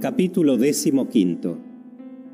Capítulo XV.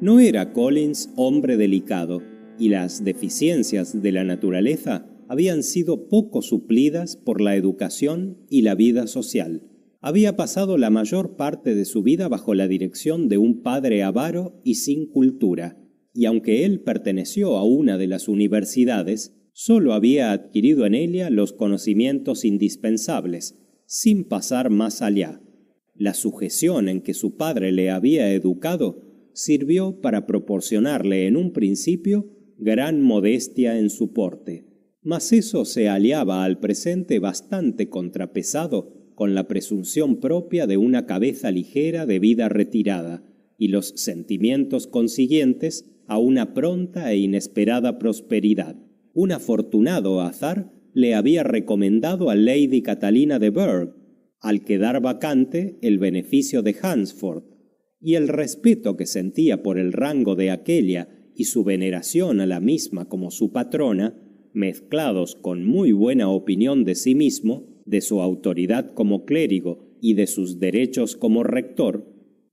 No era Collins hombre delicado, y las deficiencias de la naturaleza habían sido poco suplidas por la educación y la vida social había pasado la mayor parte de su vida bajo la dirección de un padre avaro y sin cultura, y aunque él perteneció a una de las universidades, solo había adquirido en ella los conocimientos indispensables, sin pasar más allá. La sujeción en que su padre le había educado sirvió para proporcionarle en un principio gran modestia en su porte, mas eso se aliaba al presente bastante contrapesado con la presunción propia de una cabeza ligera de vida retirada y los sentimientos consiguientes a una pronta e inesperada prosperidad. Un afortunado azar le había recomendado a Lady Catalina de Burgh, al quedar vacante el beneficio de Hansford, y el respeto que sentía por el rango de aquella y su veneración a la misma como su patrona, mezclados con muy buena opinión de sí mismo, de su autoridad como clérigo y de sus derechos como rector,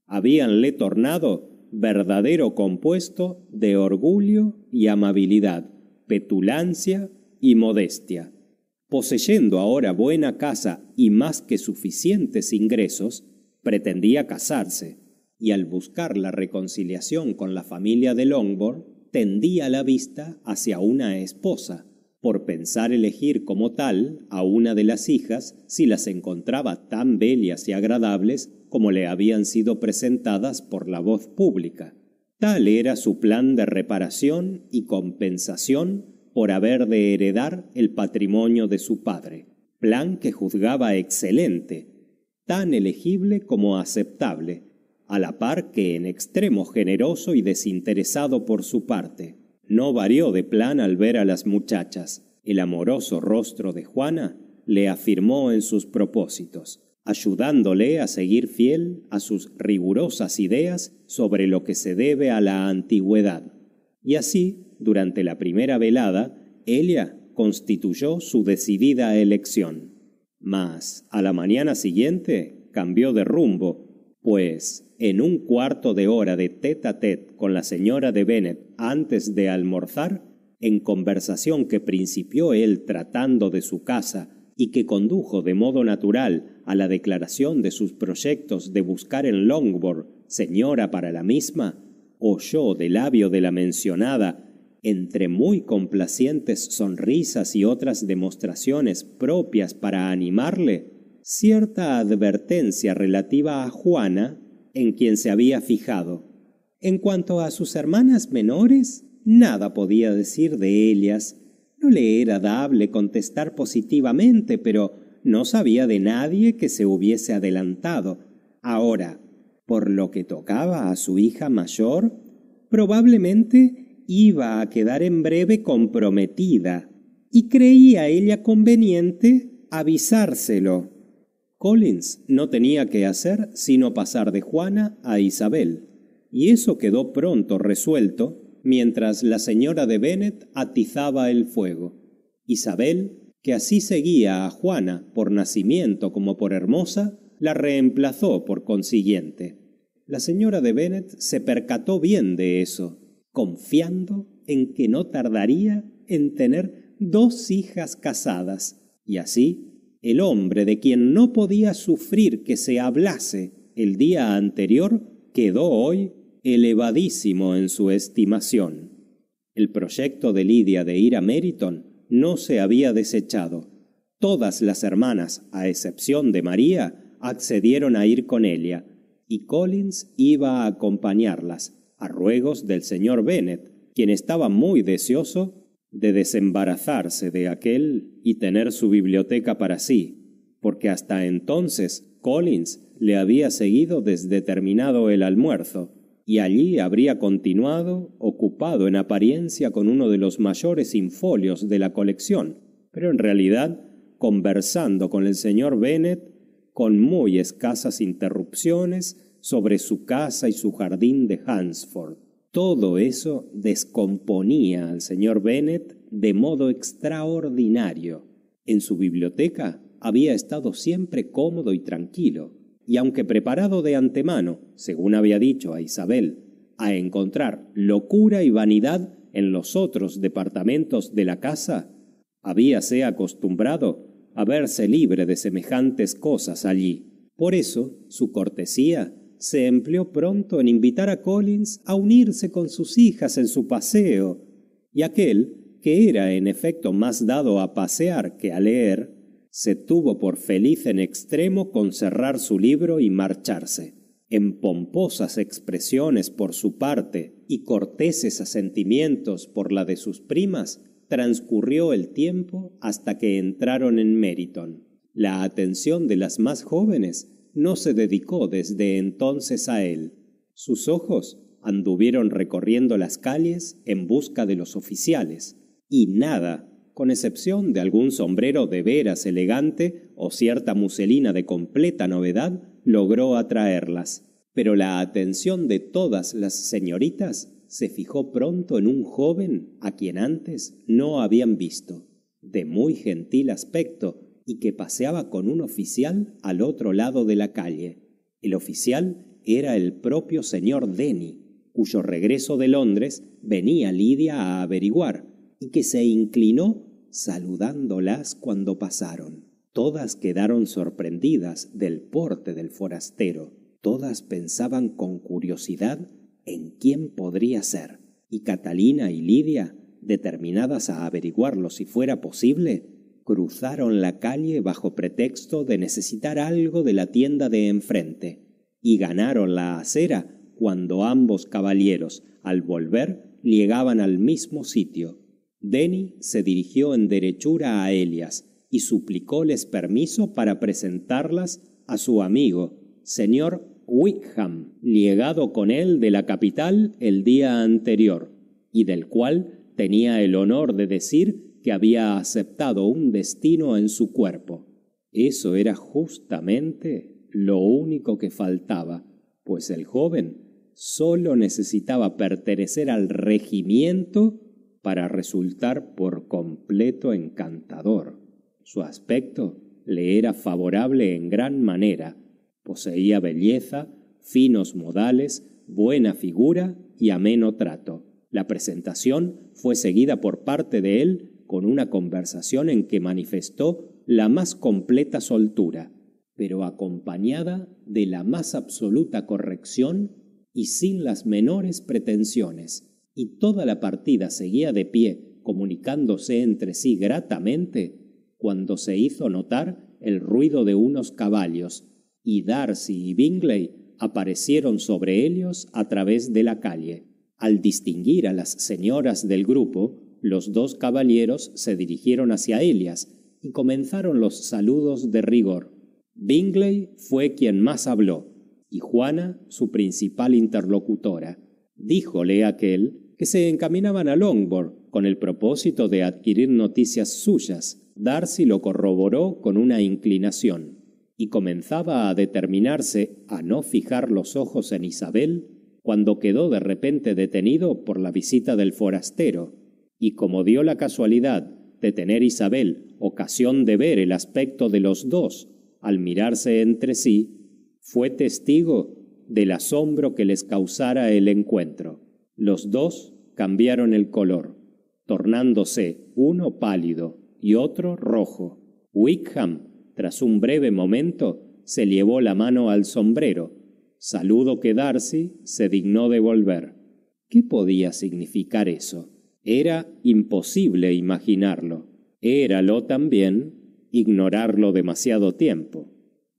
habíanle tornado verdadero compuesto de orgullo y amabilidad, petulancia y modestia. Poseyendo ahora buena casa y más que suficientes ingresos, pretendía casarse, y al buscar la reconciliación con la familia de Longbourn, tendía la vista hacia una esposa, por pensar elegir como tal a una de las hijas si las encontraba tan bellas y agradables como le habían sido presentadas por la voz pública. Tal era su plan de reparación y compensación por haber de heredar el patrimonio de su padre, plan que juzgaba excelente, tan elegible como aceptable, a la par que en extremo generoso y desinteresado por su parte no varió de plan al ver a las muchachas. El amoroso rostro de Juana le afirmó en sus propósitos, ayudándole a seguir fiel a sus rigurosas ideas sobre lo que se debe a la antigüedad. Y así, durante la primera velada, ella constituyó su decidida elección. Mas, a la mañana siguiente, cambió de rumbo, pues en un cuarto de hora de tete a tete con la señora de Bennet antes de almorzar, en conversación que principió él tratando de su casa y que condujo de modo natural a la declaración de sus proyectos de buscar en Longbourn señora para la misma, oyó de labio de la mencionada, entre muy complacientes sonrisas y otras demostraciones propias para animarle, cierta advertencia relativa a Juana en quien se había fijado. En cuanto a sus hermanas menores, nada podía decir de ellas. No le era dable contestar positivamente, pero no sabía de nadie que se hubiese adelantado. Ahora, por lo que tocaba a su hija mayor, probablemente iba a quedar en breve comprometida, y creía ella conveniente avisárselo Collins no tenía que hacer sino pasar de Juana a Isabel, y eso quedó pronto resuelto mientras la señora de Bennet atizaba el fuego. Isabel, que así seguía a Juana por nacimiento como por hermosa, la reemplazó por consiguiente. La señora de Bennet se percató bien de eso, confiando en que no tardaría en tener dos hijas casadas, y así el hombre de quien no podía sufrir que se hablase el día anterior quedó hoy elevadísimo en su estimación. El proyecto de Lidia de ir a Meriton no se había desechado. Todas las hermanas, a excepción de María, accedieron a ir con ella, y Collins iba a acompañarlas, a ruegos del señor Bennet, quien estaba muy deseoso de desembarazarse de aquel y tener su biblioteca para sí, porque hasta entonces Collins le había seguido desde terminado el almuerzo, y allí habría continuado ocupado en apariencia con uno de los mayores infolios de la colección, pero en realidad conversando con el señor Bennet con muy escasas interrupciones sobre su casa y su jardín de Hansford. Todo eso descomponía al señor Bennet de modo extraordinario. En su biblioteca había estado siempre cómodo y tranquilo, y aunque preparado de antemano, según había dicho a Isabel, a encontrar locura y vanidad en los otros departamentos de la casa, habíase acostumbrado a verse libre de semejantes cosas allí. Por eso su cortesía se empleó pronto en invitar a Collins a unirse con sus hijas en su paseo, y aquel, que era en efecto más dado a pasear que a leer, se tuvo por feliz en extremo con cerrar su libro y marcharse. En pomposas expresiones por su parte y corteses asentimientos por la de sus primas, transcurrió el tiempo hasta que entraron en Meriton. La atención de las más jóvenes no se dedicó desde entonces a él. Sus ojos anduvieron recorriendo las calles en busca de los oficiales, y nada, con excepción de algún sombrero de veras elegante o cierta muselina de completa novedad, logró atraerlas. Pero la atención de todas las señoritas se fijó pronto en un joven a quien antes no habían visto, de muy gentil aspecto y que paseaba con un oficial al otro lado de la calle. El oficial era el propio señor Denny, cuyo regreso de Londres venía Lidia a averiguar, y que se inclinó saludándolas cuando pasaron. Todas quedaron sorprendidas del porte del forastero, todas pensaban con curiosidad en quién podría ser, y Catalina y Lidia, determinadas a averiguarlo si fuera posible, cruzaron la calle bajo pretexto de necesitar algo de la tienda de enfrente y ganaron la acera cuando ambos caballeros, al volver, llegaban al mismo sitio. Denny se dirigió en derechura a Elias y suplicóles permiso para presentarlas a su amigo, señor Wickham, llegado con él de la capital el día anterior, y del cual tenía el honor de decir que había aceptado un destino en su cuerpo. Eso era justamente lo único que faltaba, pues el joven solo necesitaba pertenecer al regimiento para resultar por completo encantador. Su aspecto le era favorable en gran manera. Poseía belleza, finos modales, buena figura y ameno trato. La presentación fue seguida por parte de él con una conversación en que manifestó la más completa soltura, pero acompañada de la más absoluta corrección y sin las menores pretensiones, y toda la partida seguía de pie, comunicándose entre sí gratamente, cuando se hizo notar el ruido de unos caballos, y Darcy y Bingley aparecieron sobre ellos a través de la calle. Al distinguir a las señoras del grupo, los dos caballeros se dirigieron hacia Elias y comenzaron los saludos de rigor. Bingley fue quien más habló y Juana su principal interlocutora. Díjole aquel que se encaminaban a Longbourn con el propósito de adquirir noticias suyas. Darcy lo corroboró con una inclinación y comenzaba a determinarse a no fijar los ojos en Isabel cuando quedó de repente detenido por la visita del forastero y como dio la casualidad de tener Isabel ocasión de ver el aspecto de los dos al mirarse entre sí, fue testigo del asombro que les causara el encuentro. Los dos cambiaron el color, tornándose uno pálido y otro rojo. Wickham, tras un breve momento, se llevó la mano al sombrero, saludo que Darcy se dignó de volver. ¿Qué podía significar eso? Era imposible imaginarlo. Éralo también ignorarlo demasiado tiempo.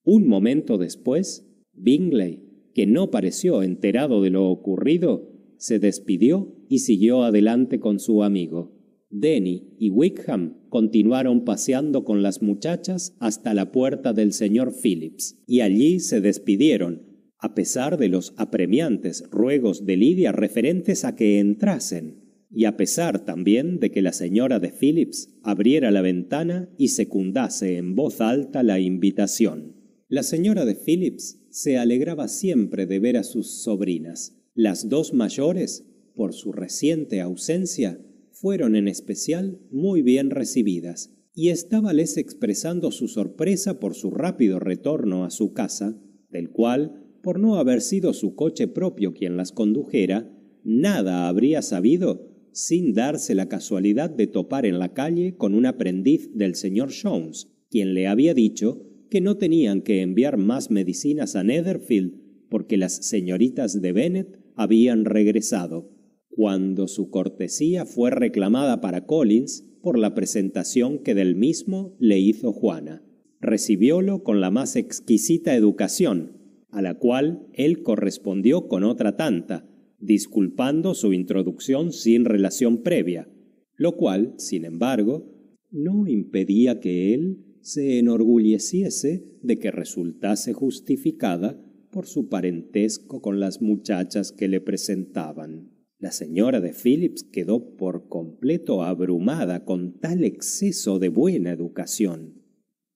Un momento después, Bingley, que no pareció enterado de lo ocurrido, se despidió y siguió adelante con su amigo. Denny y Wickham continuaron paseando con las muchachas hasta la puerta del señor Phillips, y allí se despidieron, a pesar de los apremiantes ruegos de Lidia referentes a que entrasen y a pesar también de que la señora de Phillips abriera la ventana y secundase en voz alta la invitación. La señora de Phillips se alegraba siempre de ver a sus sobrinas. Las dos mayores, por su reciente ausencia, fueron en especial muy bien recibidas, y estábales expresando su sorpresa por su rápido retorno a su casa, del cual, por no haber sido su coche propio quien las condujera, nada habría sabido sin darse la casualidad de topar en la calle con un aprendiz del señor Jones, quien le había dicho que no tenían que enviar más medicinas a Netherfield porque las señoritas de Bennet habían regresado, cuando su cortesía fue reclamada para Collins por la presentación que del mismo le hizo Juana. Recibiólo con la más exquisita educación, a la cual él correspondió con otra tanta, disculpando su introducción sin relación previa, lo cual, sin embargo, no impedía que él se enorgulleciese de que resultase justificada por su parentesco con las muchachas que le presentaban. La señora de Phillips quedó por completo abrumada con tal exceso de buena educación.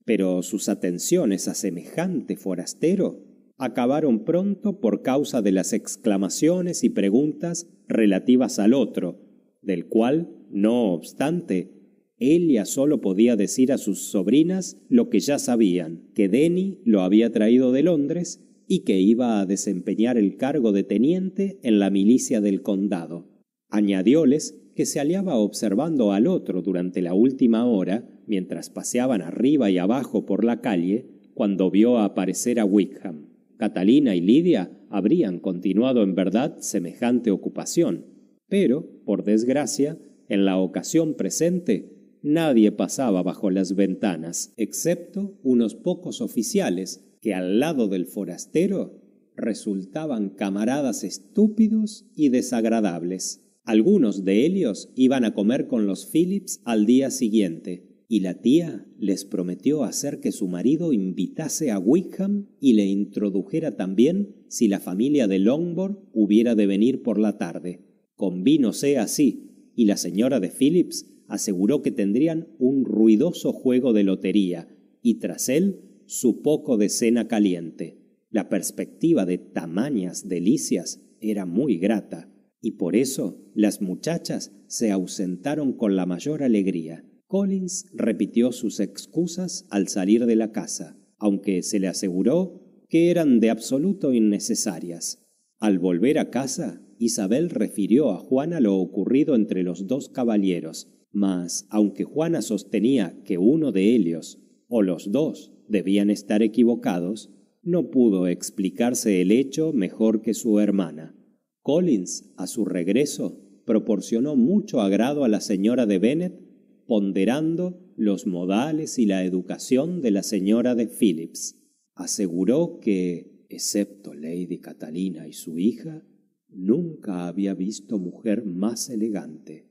Pero sus atenciones a semejante forastero acabaron pronto por causa de las exclamaciones y preguntas relativas al otro, del cual, no obstante, Elia solo podía decir a sus sobrinas lo que ya sabían, que Denny lo había traído de Londres y que iba a desempeñar el cargo de teniente en la milicia del condado. Añadióles que se aliaba observando al otro durante la última hora, mientras paseaban arriba y abajo por la calle, cuando vio aparecer a Wickham. Catalina y Lidia habrían continuado en verdad semejante ocupación, pero, por desgracia, en la ocasión presente, nadie pasaba bajo las ventanas, excepto unos pocos oficiales que al lado del forastero resultaban camaradas estúpidos y desagradables. Algunos de ellos iban a comer con los Phillips al día siguiente, y la tía les prometió hacer que su marido invitase a Wickham y le introdujera también si la familia de Longbourn hubiera de venir por la tarde. Convínose así, y la señora de Phillips aseguró que tendrían un ruidoso juego de lotería y tras él su poco de cena caliente. La perspectiva de tamañas delicias era muy grata, y por eso las muchachas se ausentaron con la mayor alegría. Collins repitió sus excusas al salir de la casa, aunque se le aseguró que eran de absoluto innecesarias. Al volver a casa, Isabel refirió a Juana lo ocurrido entre los dos caballeros, mas aunque Juana sostenía que uno de ellos, o los dos, debían estar equivocados, no pudo explicarse el hecho mejor que su hermana. Collins, a su regreso, proporcionó mucho agrado a la señora de Bennett ponderando los modales y la educación de la señora de Phillips. Aseguró que, excepto Lady Catalina y su hija, nunca había visto mujer más elegante,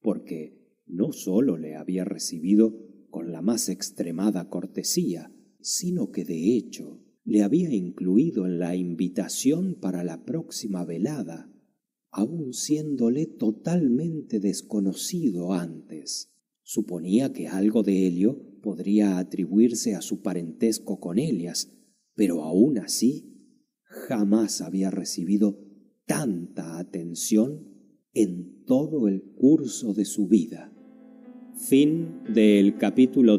porque no sólo le había recibido con la más extremada cortesía, sino que de hecho le había incluido en la invitación para la próxima velada, aun siéndole totalmente desconocido antes. Suponía que algo de Helio podría atribuirse a su parentesco con Elias, pero aún así jamás había recibido tanta atención en todo el curso de su vida. Fin del capítulo